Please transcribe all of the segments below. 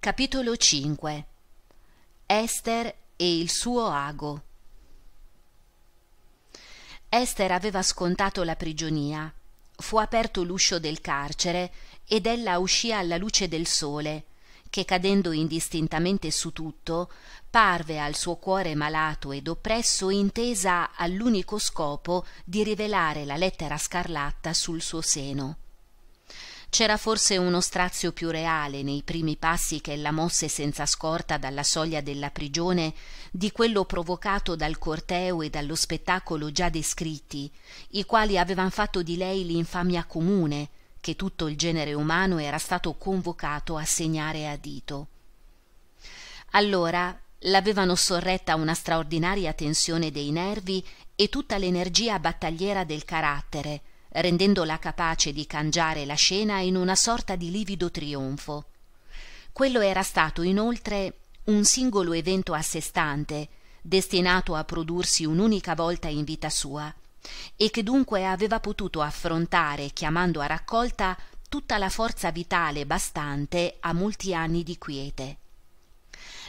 Capitolo 5 Esther e il suo ago Esther aveva scontato la prigionia. Fu aperto l'uscio del carcere ed ella uscì alla luce del sole, che cadendo indistintamente su tutto, parve al suo cuore malato ed oppresso intesa all'unico scopo di rivelare la lettera scarlatta sul suo seno c'era forse uno strazio più reale nei primi passi che ella mosse senza scorta dalla soglia della prigione di quello provocato dal corteo e dallo spettacolo già descritti, i quali avevan fatto di lei l'infamia comune che tutto il genere umano era stato convocato a segnare a dito. Allora l'avevano sorretta una straordinaria tensione dei nervi e tutta l'energia battagliera del carattere, rendendola capace di cangiare la scena in una sorta di livido trionfo. Quello era stato inoltre un singolo evento a sé stante, destinato a prodursi un'unica volta in vita sua, e che dunque aveva potuto affrontare, chiamando a raccolta, tutta la forza vitale bastante a molti anni di quiete.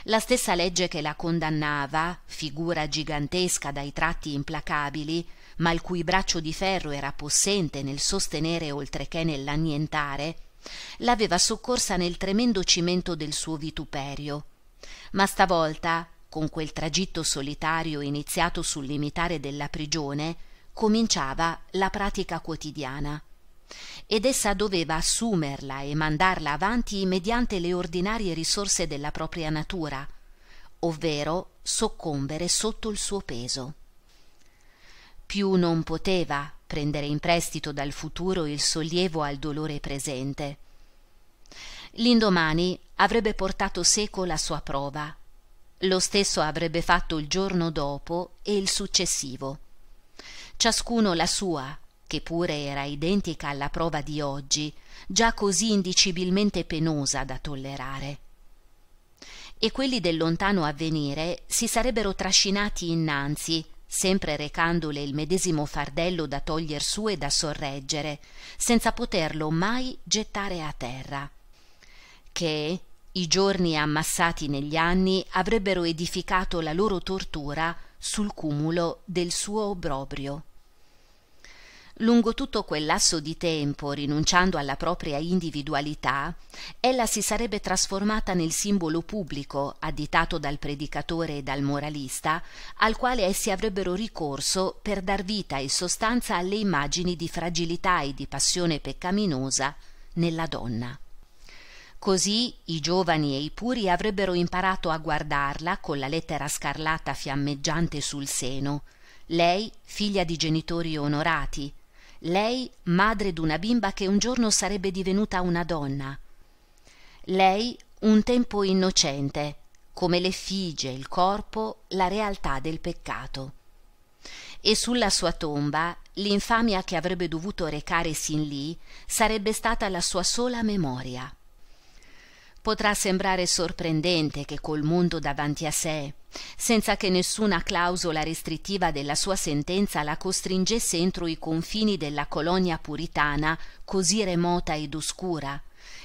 La stessa legge che la condannava, figura gigantesca dai tratti implacabili, ma il cui braccio di ferro era possente nel sostenere oltre che nell'annientare, l'aveva soccorsa nel tremendo cimento del suo vituperio. Ma stavolta, con quel tragitto solitario iniziato sul limitare della prigione, cominciava la pratica quotidiana. Ed essa doveva assumerla e mandarla avanti mediante le ordinarie risorse della propria natura, ovvero soccombere sotto il suo peso più non poteva prendere in prestito dal futuro il sollievo al dolore presente l'indomani avrebbe portato seco la sua prova lo stesso avrebbe fatto il giorno dopo e il successivo ciascuno la sua che pure era identica alla prova di oggi, già così indicibilmente penosa da tollerare. E quelli del lontano avvenire si sarebbero trascinati innanzi, sempre recandole il medesimo fardello da toglier su e da sorreggere, senza poterlo mai gettare a terra. Che, i giorni ammassati negli anni avrebbero edificato la loro tortura sul cumulo del suo obbrobrio. Lungo tutto quel lasso di tempo, rinunciando alla propria individualità, ella si sarebbe trasformata nel simbolo pubblico additato dal predicatore e dal moralista, al quale essi avrebbero ricorso per dar vita e sostanza alle immagini di fragilità e di passione peccaminosa nella donna. Così i giovani e i puri avrebbero imparato a guardarla con la lettera scarlata fiammeggiante sul seno, lei figlia di genitori onorati, lei madre d'una bimba che un giorno sarebbe divenuta una donna. Lei un tempo innocente, come l'effigie, il corpo, la realtà del peccato. E sulla sua tomba l'infamia che avrebbe dovuto recare sin lì sarebbe stata la sua sola memoria. Potrà sembrare sorprendente che col mondo davanti a sé, senza che nessuna clausola restrittiva della sua sentenza la costringesse entro i confini della colonia puritana così remota ed oscura,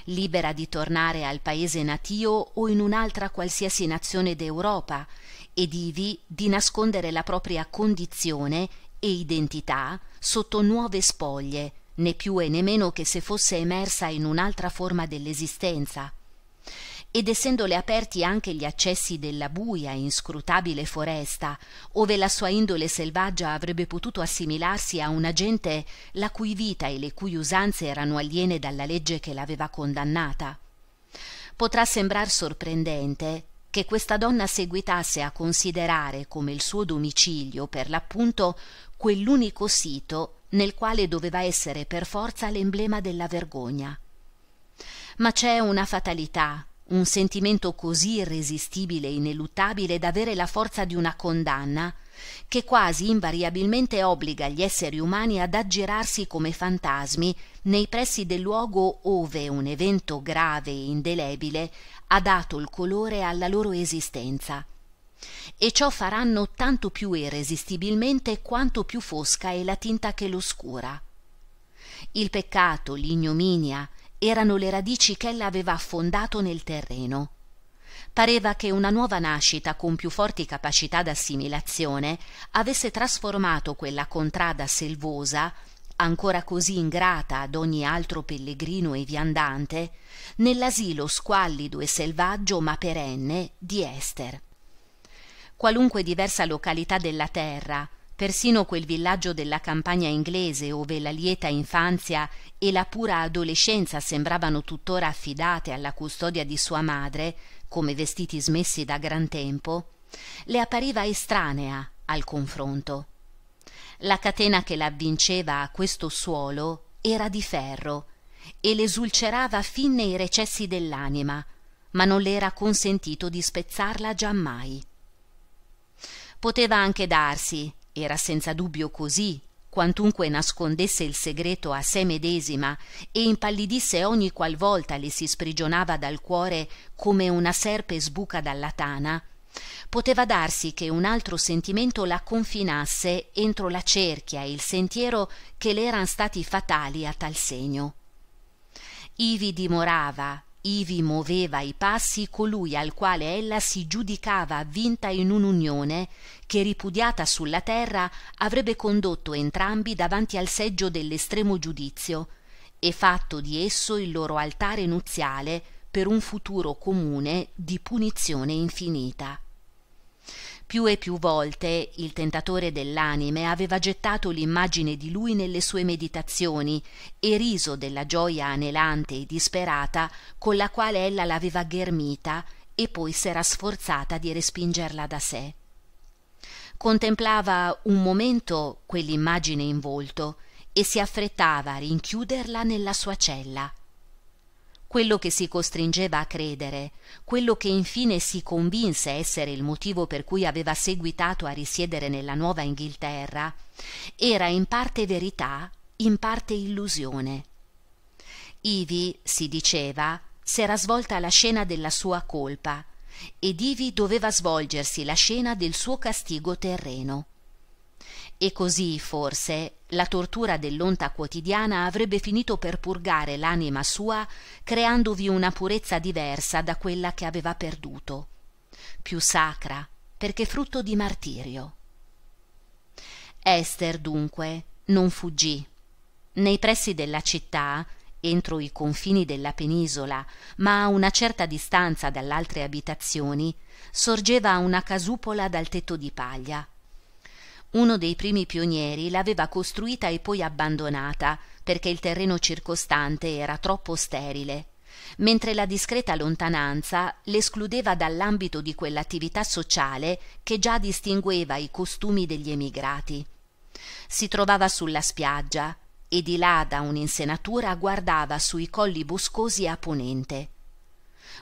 libera di tornare al paese natio o in un'altra qualsiasi nazione d'Europa, ed ivi di nascondere la propria condizione e identità sotto nuove spoglie, né più e né meno che se fosse emersa in un'altra forma dell'esistenza ed essendole aperti anche gli accessi della buia e inscrutabile foresta, ove la sua indole selvaggia avrebbe potuto assimilarsi a una gente la cui vita e le cui usanze erano aliene dalla legge che l'aveva condannata. Potrà sembrar sorprendente che questa donna seguitasse a considerare come il suo domicilio per l'appunto quell'unico sito nel quale doveva essere per forza l'emblema della vergogna ma c'è una fatalità, un sentimento così irresistibile e ineluttabile d'avere la forza di una condanna, che quasi invariabilmente obbliga gli esseri umani ad aggirarsi come fantasmi nei pressi del luogo ove un evento grave e indelebile ha dato il colore alla loro esistenza. E ciò faranno tanto più irresistibilmente quanto più fosca è la tinta che l'oscura. Il peccato, l'ignominia, erano le radici ch'ella aveva affondato nel terreno. Pareva che una nuova nascita con più forti capacità d'assimilazione avesse trasformato quella contrada selvosa, ancora così ingrata ad ogni altro pellegrino e viandante, nell'asilo squallido e selvaggio ma perenne di Ester. Qualunque diversa località della terra, persino quel villaggio della campagna inglese ove la lieta infanzia e la pura adolescenza sembravano tuttora affidate alla custodia di sua madre come vestiti smessi da gran tempo le appariva estranea al confronto la catena che la l'avvinceva a questo suolo era di ferro e l'esulcerava fin nei recessi dell'anima ma non le era consentito di spezzarla giammai poteva anche darsi era senza dubbio così quantunque nascondesse il segreto a sé medesima e impallidisse ogni qual volta le si sprigionava dal cuore come una serpe sbuca dalla tana poteva darsi che un altro sentimento la confinasse entro la cerchia e il sentiero che le eran stati fatali a tal segno ivi dimorava ivi moveva i passi colui al quale ella si giudicava vinta in un'unione che ripudiata sulla terra avrebbe condotto entrambi davanti al seggio dell'estremo giudizio e fatto di esso il loro altare nuziale per un futuro comune di punizione infinita più e più volte il tentatore dell'anime aveva gettato l'immagine di lui nelle sue meditazioni e riso della gioia anelante e disperata con la quale ella l'aveva ghermita e poi s'era sforzata di respingerla da sé. Contemplava un momento quell'immagine in volto e si affrettava a rinchiuderla nella sua cella quello che si costringeva a credere, quello che infine si convinse essere il motivo per cui aveva seguitato a risiedere nella Nuova Inghilterra, era in parte verità, in parte illusione. Ivi, si diceva, s'era svolta la scena della sua colpa, ed ivi doveva svolgersi la scena del suo castigo terreno. E così, forse, la tortura dell'onta quotidiana avrebbe finito per purgare l'anima sua, creandovi una purezza diversa da quella che aveva perduto, più sacra, perché frutto di martirio. Esther, dunque, non fuggì. Nei pressi della città, entro i confini della penisola, ma a una certa distanza dalle altre abitazioni, sorgeva una casupola dal tetto di paglia uno dei primi pionieri l'aveva costruita e poi abbandonata, perché il terreno circostante era troppo sterile, mentre la discreta lontananza l'escludeva dall'ambito di quell'attività sociale che già distingueva i costumi degli emigrati. Si trovava sulla spiaggia e di là da un'insenatura guardava sui colli boscosi a ponente.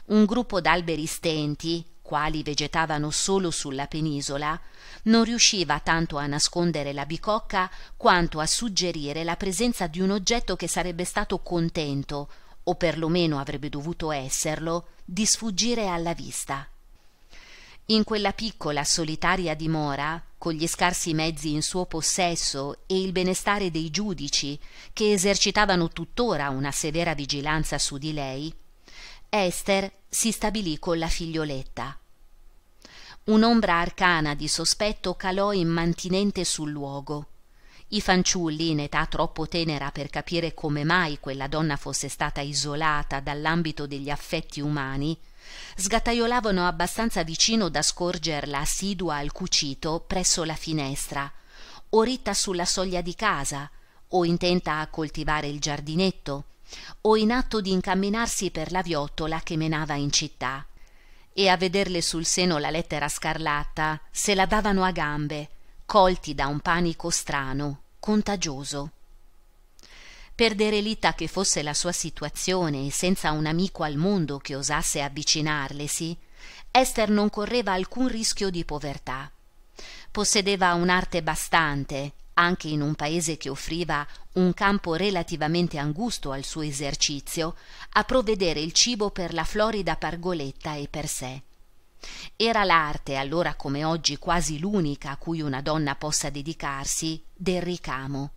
Un gruppo d'alberi stenti, quali vegetavano solo sulla penisola, non riusciva tanto a nascondere la bicocca quanto a suggerire la presenza di un oggetto che sarebbe stato contento, o per lo meno avrebbe dovuto esserlo, di sfuggire alla vista. In quella piccola solitaria dimora, con gli scarsi mezzi in suo possesso e il benestare dei giudici, che esercitavano tuttora una severa vigilanza su di lei, Esther si stabilì con la figlioletta. Un'ombra arcana di sospetto calò immantinente sul luogo. I fanciulli, in età troppo tenera per capire come mai quella donna fosse stata isolata dall'ambito degli affetti umani, sgattaiolavano abbastanza vicino da scorgerla assidua al cucito presso la finestra, o ritta sulla soglia di casa, o intenta a coltivare il giardinetto, o in atto di incamminarsi per la viottola che menava in città e a vederle sul seno la lettera scarlatta se la davano a gambe colti da un panico strano contagioso Per l'itta che fosse la sua situazione e senza un amico al mondo che osasse avvicinarlesi Esther non correva alcun rischio di povertà possedeva un'arte bastante anche in un paese che offriva un campo relativamente angusto al suo esercizio, a provvedere il cibo per la florida pargoletta e per sé. Era l'arte, allora come oggi quasi l'unica a cui una donna possa dedicarsi, del ricamo.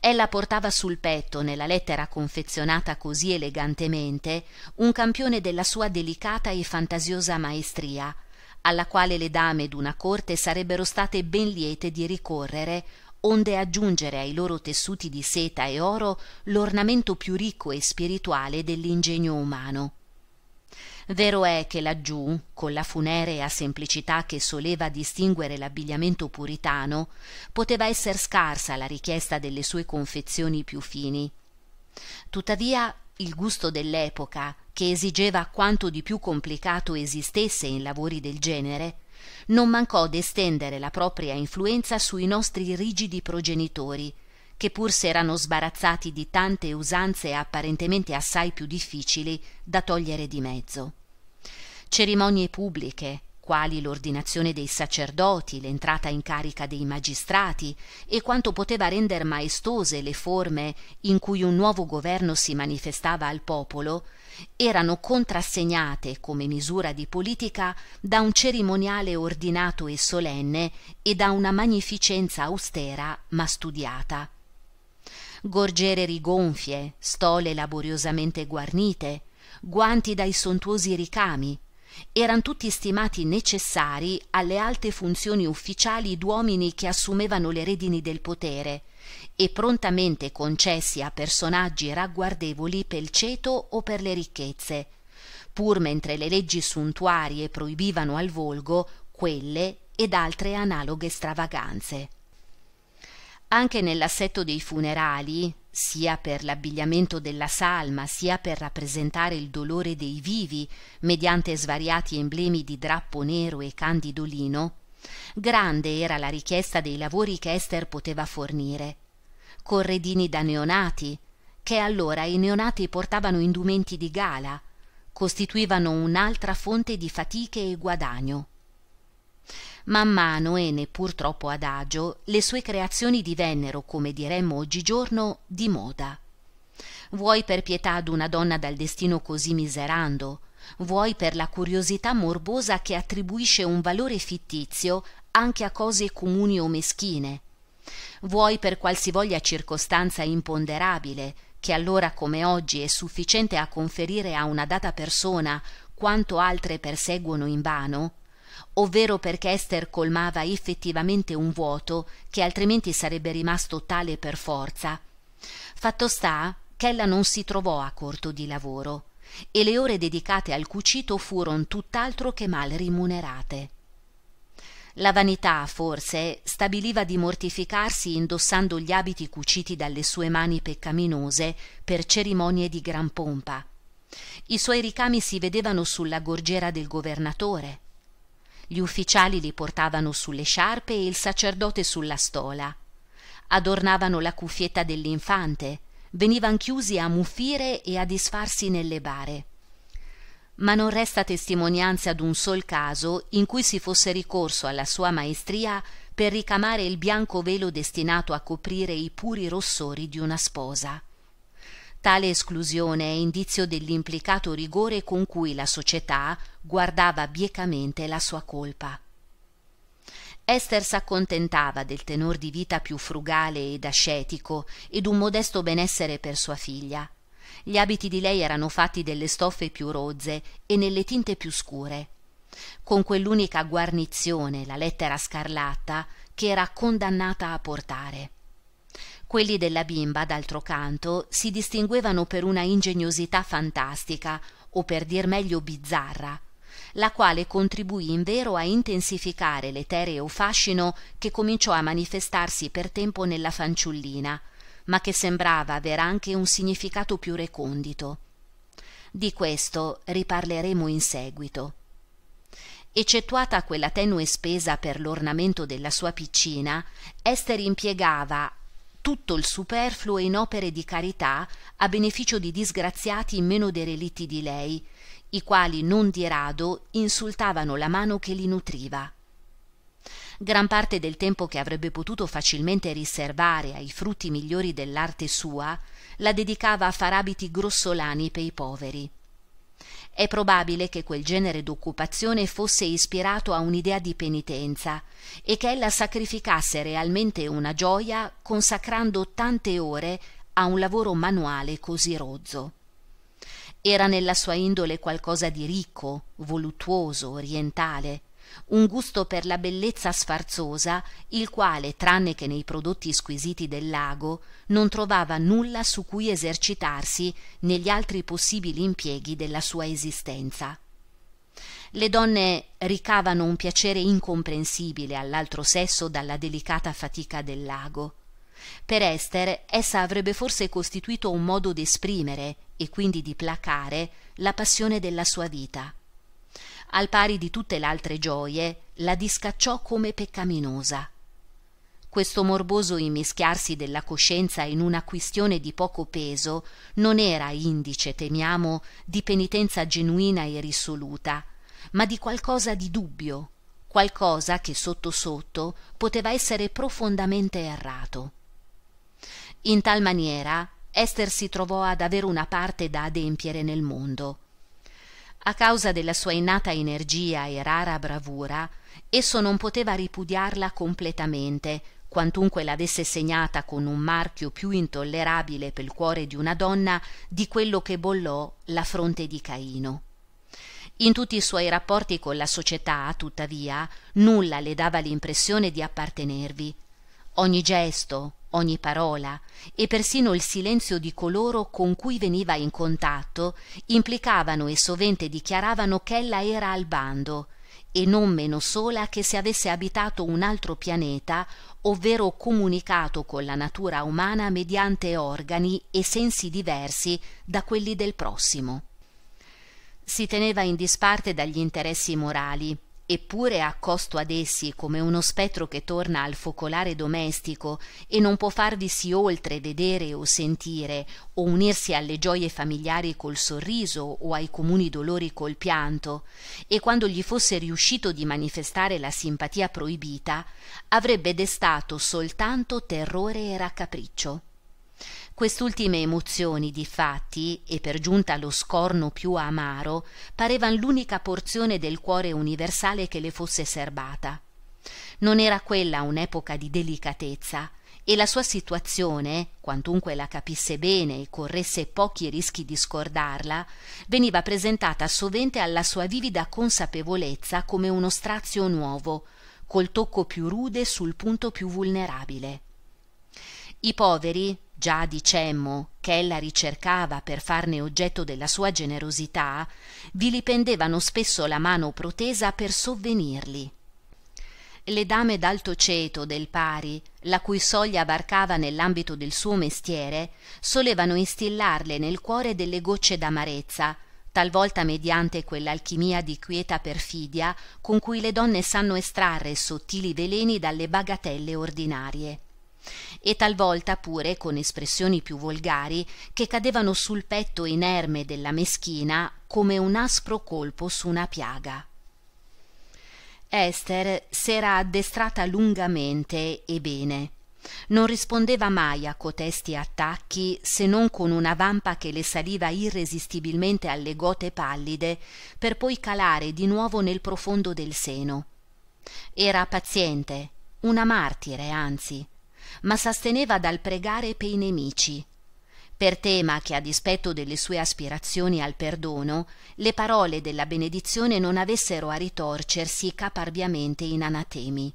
Ella portava sul petto, nella lettera confezionata così elegantemente, un campione della sua delicata e fantasiosa maestria, alla quale le dame d'una corte sarebbero state ben liete di ricorrere onde aggiungere ai loro tessuti di seta e oro l'ornamento più ricco e spirituale dell'ingegno umano. Vero è che laggiù, con la funerea semplicità che soleva distinguere l'abbigliamento puritano, poteva esser scarsa la richiesta delle sue confezioni più fini. Tuttavia il gusto dell'epoca che esigeva quanto di più complicato esistesse in lavori del genere, non mancò d'estendere la propria influenza sui nostri rigidi progenitori, che pur si erano sbarazzati di tante usanze apparentemente assai più difficili da togliere di mezzo. Cerimonie pubbliche, quali l'ordinazione dei sacerdoti, l'entrata in carica dei magistrati e quanto poteva render maestose le forme in cui un nuovo governo si manifestava al popolo, erano contrassegnate come misura di politica da un cerimoniale ordinato e solenne e da una magnificenza austera ma studiata. Gorgiere rigonfie, stole laboriosamente guarnite, guanti dai sontuosi ricami, eran tutti stimati necessari alle alte funzioni ufficiali d'uomini che assumevano le redini del potere e prontamente concessi a personaggi ragguardevoli pel ceto o per le ricchezze, pur mentre le leggi suntuarie proibivano al volgo quelle ed altre analoghe stravaganze. Anche nell'assetto dei funerali, sia per l'abbigliamento della salma, sia per rappresentare il dolore dei vivi, mediante svariati emblemi di drappo nero e candido lino, grande era la richiesta dei lavori che Esther poteva fornire. Corredini da neonati, che allora i neonati portavano indumenti di gala, costituivano un'altra fonte di fatiche e guadagno man mano e ne purtroppo ad agio le sue creazioni divennero come diremmo oggigiorno di moda vuoi per pietà d'una donna dal destino così miserando vuoi per la curiosità morbosa che attribuisce un valore fittizio anche a cose comuni o meschine vuoi per qualsivoglia circostanza imponderabile che allora come oggi è sufficiente a conferire a una data persona quanto altre perseguono invano ovvero perché Esther colmava effettivamente un vuoto che altrimenti sarebbe rimasto tale per forza. Fatto sta ch'ella non si trovò a corto di lavoro e le ore dedicate al cucito furono tutt'altro che mal rimunerate. La vanità, forse, stabiliva di mortificarsi indossando gli abiti cuciti dalle sue mani peccaminose per cerimonie di gran pompa. I suoi ricami si vedevano sulla gorgiera del governatore, gli ufficiali li portavano sulle sciarpe e il sacerdote sulla stola. Adornavano la cuffietta dell'infante, venivan chiusi a muffire e a disfarsi nelle bare. Ma non resta testimonianza d'un sol caso in cui si fosse ricorso alla sua maestria per ricamare il bianco velo destinato a coprire i puri rossori di una sposa. Tale esclusione è indizio dell'implicato rigore con cui la società guardava biecamente la sua colpa. Esther s'accontentava del tenor di vita più frugale ed ascetico ed un modesto benessere per sua figlia. Gli abiti di lei erano fatti delle stoffe più rozze e nelle tinte più scure, con quell'unica guarnizione, la lettera scarlatta, che era condannata a portare. Quelli della bimba, d'altro canto, si distinguevano per una ingegnosità fantastica, o per dir meglio bizzarra, la quale contribuì invero a intensificare l'etereo fascino che cominciò a manifestarsi per tempo nella fanciullina, ma che sembrava aver anche un significato più recondito. Di questo riparleremo in seguito. Eccettuata quella tenue spesa per l'ornamento della sua piccina, Esther impiegava tutto il superfluo in opere di carità a beneficio di disgraziati meno derelitti di lei, i quali non di rado insultavano la mano che li nutriva. Gran parte del tempo che avrebbe potuto facilmente riservare ai frutti migliori dell'arte sua la dedicava a far abiti grossolani pei poveri è probabile che quel genere d'occupazione fosse ispirato a un'idea di penitenza e che ella sacrificasse realmente una gioia consacrando tante ore a un lavoro manuale così rozzo. Era nella sua indole qualcosa di ricco, voluttuoso, orientale, un gusto per la bellezza sfarzosa, il quale, tranne che nei prodotti squisiti del lago, non trovava nulla su cui esercitarsi negli altri possibili impieghi della sua esistenza. Le donne ricavano un piacere incomprensibile all'altro sesso dalla delicata fatica del lago. Per Esther essa avrebbe forse costituito un modo d'esprimere, e quindi di placare, la passione della sua vita al pari di tutte l'altre gioie, la discacciò come peccaminosa. Questo morboso immischiarsi della coscienza in una questione di poco peso non era indice, temiamo, di penitenza genuina e risoluta, ma di qualcosa di dubbio, qualcosa che sotto sotto poteva essere profondamente errato. In tal maniera Esther si trovò ad avere una parte da adempiere nel mondo, a causa della sua innata energia e rara bravura esso non poteva ripudiarla completamente quantunque l'avesse segnata con un marchio più intollerabile pel cuore di una donna di quello che bollò la fronte di Caino. In tutti i suoi rapporti con la società, tuttavia, nulla le dava l'impressione di appartenervi. Ogni gesto, ogni parola e persino il silenzio di coloro con cui veniva in contatto implicavano e sovente dichiaravano che ella era al bando e non meno sola che se avesse abitato un altro pianeta ovvero comunicato con la natura umana mediante organi e sensi diversi da quelli del prossimo si teneva in disparte dagli interessi morali eppure accosto ad essi come uno spettro che torna al focolare domestico e non può farvisi oltre vedere o sentire o unirsi alle gioie familiari col sorriso o ai comuni dolori col pianto e quando gli fosse riuscito di manifestare la simpatia proibita avrebbe destato soltanto terrore e raccapriccio Quest'ultime emozioni, difatti, e per giunta lo scorno più amaro, parevan l'unica porzione del cuore universale che le fosse serbata. Non era quella un'epoca di delicatezza, e la sua situazione, quantunque la capisse bene e corresse pochi rischi di scordarla, veniva presentata sovente alla sua vivida consapevolezza come uno strazio nuovo, col tocco più rude sul punto più vulnerabile. I poveri, già dicemmo ch'ella ricercava per farne oggetto della sua generosità vi vilipendevano spesso la mano protesa per sovvenirli le dame d'alto ceto del pari, la cui soglia varcava nell'ambito del suo mestiere, solevano instillarle nel cuore delle gocce d'amarezza, talvolta mediante quell'alchimia di quieta perfidia con cui le donne sanno estrarre sottili veleni dalle bagatelle ordinarie e talvolta pure con espressioni più volgari che cadevano sul petto inerme della meschina come un aspro colpo su una piaga. Esther s'era addestrata lungamente e bene. Non rispondeva mai a cotesti attacchi se non con una vampa che le saliva irresistibilmente alle gote pallide per poi calare di nuovo nel profondo del seno. Era paziente, una martire anzi, ma s'asteneva dal pregare pei nemici, per tema che a dispetto delle sue aspirazioni al perdono, le parole della benedizione non avessero a ritorcersi caparbiamente in anatemi.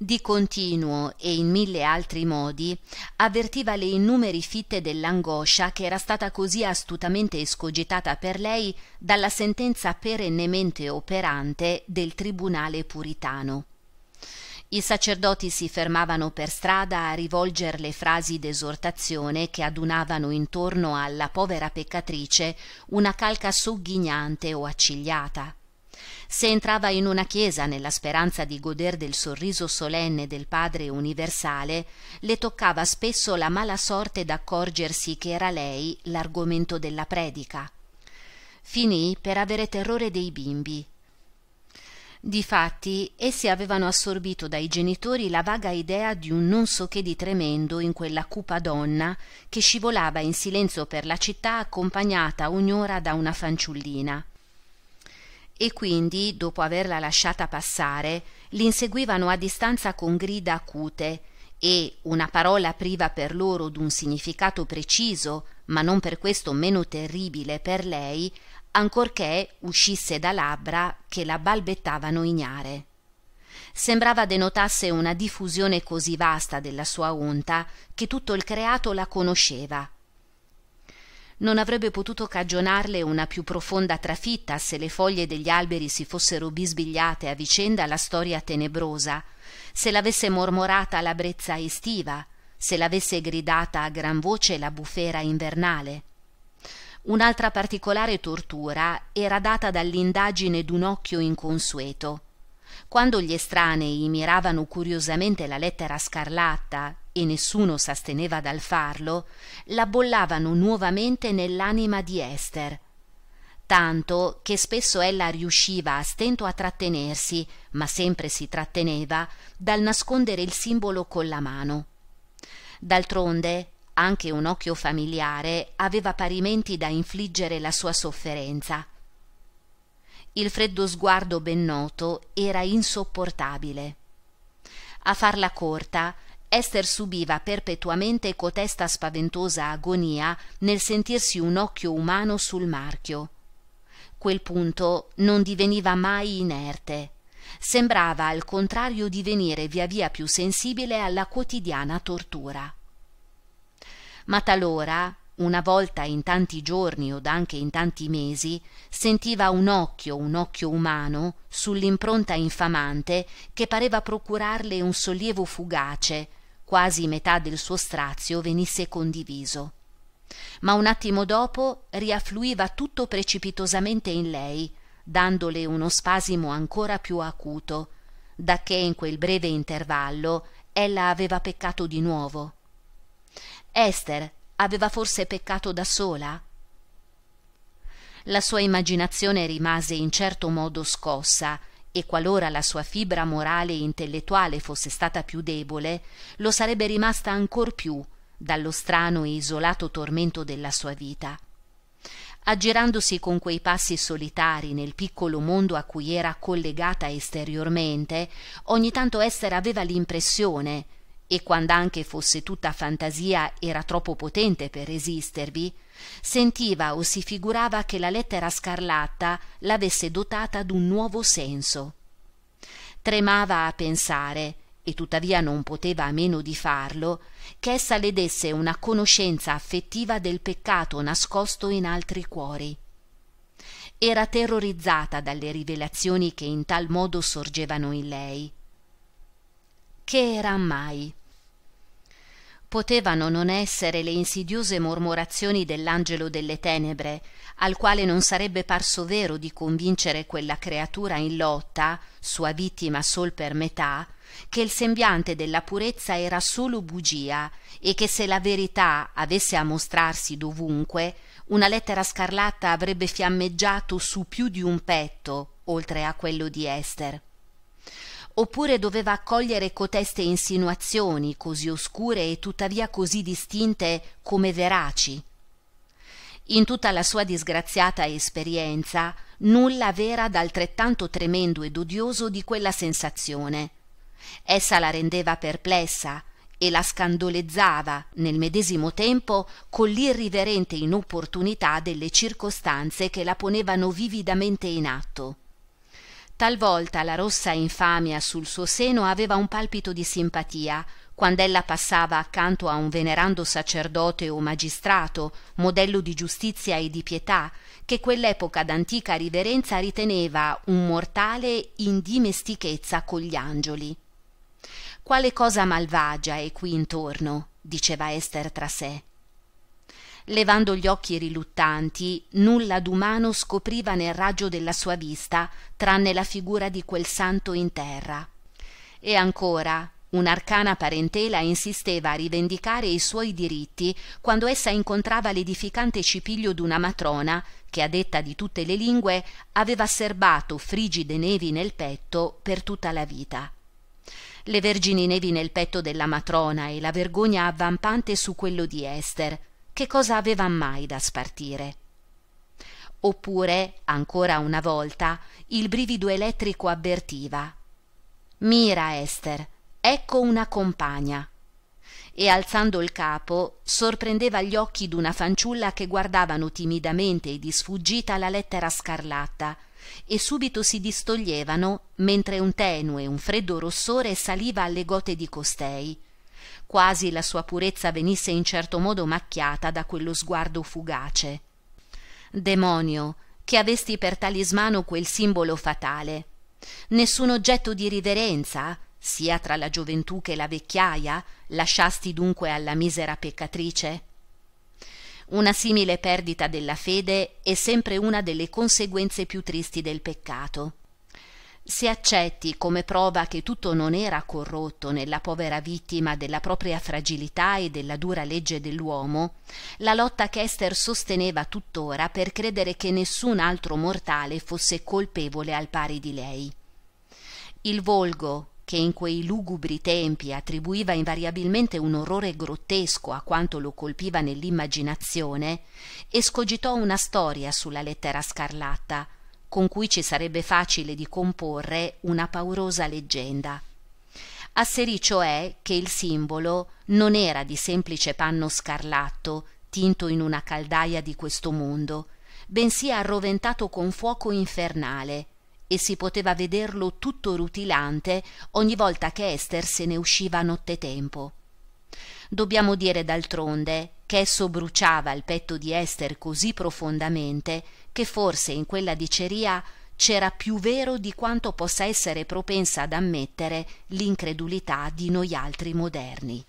Di continuo e in mille altri modi avvertiva le innumeri fitte dell'angoscia che era stata così astutamente escogitata per lei dalla sentenza perennemente operante del tribunale puritano i sacerdoti si fermavano per strada a rivolger le frasi d'esortazione che adunavano intorno alla povera peccatrice una calca sogghignante o accigliata se entrava in una chiesa nella speranza di goder del sorriso solenne del Padre universale, le toccava spesso la mala sorte d'accorgersi che era lei l'argomento della predica. Finì per avere terrore dei bimbi Difatti, essi avevano assorbito dai genitori la vaga idea di un non so che di tremendo in quella cupa donna che scivolava in silenzio per la città accompagnata ogni ora da una fanciullina. E quindi, dopo averla lasciata passare, l'inseguivano a distanza con grida acute e, una parola priva per loro d'un significato preciso, ma non per questo meno terribile per lei, ancorché uscisse da labbra che la balbettavano ignare. Sembrava denotasse una diffusione così vasta della sua onta che tutto il creato la conosceva. Non avrebbe potuto cagionarle una più profonda trafitta se le foglie degli alberi si fossero bisbigliate a vicenda la storia tenebrosa, se l'avesse mormorata la brezza estiva, se l'avesse gridata a gran voce la bufera invernale Un'altra particolare tortura era data dall'indagine d'un occhio inconsueto. Quando gli estranei miravano curiosamente la lettera scarlatta e nessuno s'asteneva dal farlo, la bollavano nuovamente nell'anima di Esther. Tanto che spesso ella riusciva a stento a trattenersi, ma sempre si tratteneva, dal nascondere il simbolo con la mano. D'altronde, anche un occhio familiare aveva parimenti da infliggere la sua sofferenza. Il freddo sguardo ben noto era insopportabile. A farla corta, Esther subiva perpetuamente cotesta spaventosa agonia nel sentirsi un occhio umano sul marchio. Quel punto non diveniva mai inerte. Sembrava al contrario divenire via via più sensibile alla quotidiana tortura ma talora una volta in tanti giorni od anche in tanti mesi sentiva un occhio un occhio umano sull'impronta infamante che pareva procurarle un sollievo fugace quasi metà del suo strazio venisse condiviso ma un attimo dopo riaffluiva tutto precipitosamente in lei dandole uno spasimo ancora più acuto dacché in quel breve intervallo ella aveva peccato di nuovo Esther aveva forse peccato da sola? La sua immaginazione rimase in certo modo scossa e qualora la sua fibra morale e intellettuale fosse stata più debole, lo sarebbe rimasta ancor più dallo strano e isolato tormento della sua vita. Aggirandosi con quei passi solitari nel piccolo mondo a cui era collegata esteriormente, ogni tanto Esther aveva l'impressione, e quand'anche fosse tutta fantasia era troppo potente per resistervi, sentiva o si figurava che la lettera scarlatta l'avesse dotata d'un nuovo senso. Tremava a pensare, e tuttavia non poteva a meno di farlo, che essa le desse una conoscenza affettiva del peccato nascosto in altri cuori. Era terrorizzata dalle rivelazioni che in tal modo sorgevano in lei. Che era mai? potevano non essere le insidiose mormorazioni dell'angelo delle tenebre al quale non sarebbe parso vero di convincere quella creatura in lotta sua vittima sol per metà che il sembiante della purezza era solo bugia e che se la verità avesse a mostrarsi dovunque una lettera scarlatta avrebbe fiammeggiato su più di un petto oltre a quello di Esther oppure doveva accogliere coteste insinuazioni così oscure e tuttavia così distinte come veraci. In tutta la sua disgraziata esperienza nulla v'era d'altrettanto tremendo ed odioso di quella sensazione. Essa la rendeva perplessa e la scandolezzava nel medesimo tempo con l'irriverente inopportunità delle circostanze che la ponevano vividamente in atto talvolta la rossa infamia sul suo seno aveva un palpito di simpatia quand'ella passava accanto a un venerando sacerdote o magistrato modello di giustizia e di pietà che quell'epoca d'antica riverenza riteneva un mortale in dimestichezza con gli angeli quale cosa malvagia è qui intorno diceva Ester tra sé Levando gli occhi riluttanti, nulla d'umano scopriva nel raggio della sua vista, tranne la figura di quel santo in terra. E ancora, Un'arcana parentela insisteva a rivendicare i suoi diritti quando essa incontrava l'edificante cipiglio d'una matrona che, a detta di tutte le lingue, aveva serbato frigide nevi nel petto per tutta la vita. Le vergini nevi nel petto della matrona e la vergogna avvampante su quello di Ester, che cosa aveva mai da spartire. Oppure, ancora una volta, il brivido elettrico avvertiva Mira, Esther, ecco una compagna. E alzando il capo, sorprendeva gli occhi d'una fanciulla che guardavano timidamente e di sfuggita la lettera scarlatta, e subito si distoglievano mentre un tenue, un freddo rossore saliva alle gote di costei quasi la sua purezza venisse in certo modo macchiata da quello sguardo fugace. Demonio, che avesti per talismano quel simbolo fatale. Nessun oggetto di riverenza, sia tra la gioventù che la vecchiaia, lasciasti dunque alla misera peccatrice? Una simile perdita della fede è sempre una delle conseguenze più tristi del peccato. Se accetti come prova che tutto non era corrotto nella povera vittima della propria fragilità e della dura legge dell'uomo, la lotta che Esther sosteneva tuttora per credere che nessun altro mortale fosse colpevole al pari di lei. Il volgo, che in quei lugubri tempi attribuiva invariabilmente un orrore grottesco a quanto lo colpiva nell'immaginazione, escogitò una storia sulla lettera scarlatta, con cui ci sarebbe facile di comporre una paurosa leggenda. Asserì cioè che il simbolo non era di semplice panno scarlatto, tinto in una caldaia di questo mondo, bensì arroventato con fuoco infernale, e si poteva vederlo tutto rutilante ogni volta che Esther se ne usciva a nottetempo. Dobbiamo dire d'altronde ch'esso bruciava il petto di ester così profondamente che forse in quella diceria c'era più vero di quanto possa essere propensa ad ammettere l'incredulità di noi altri moderni.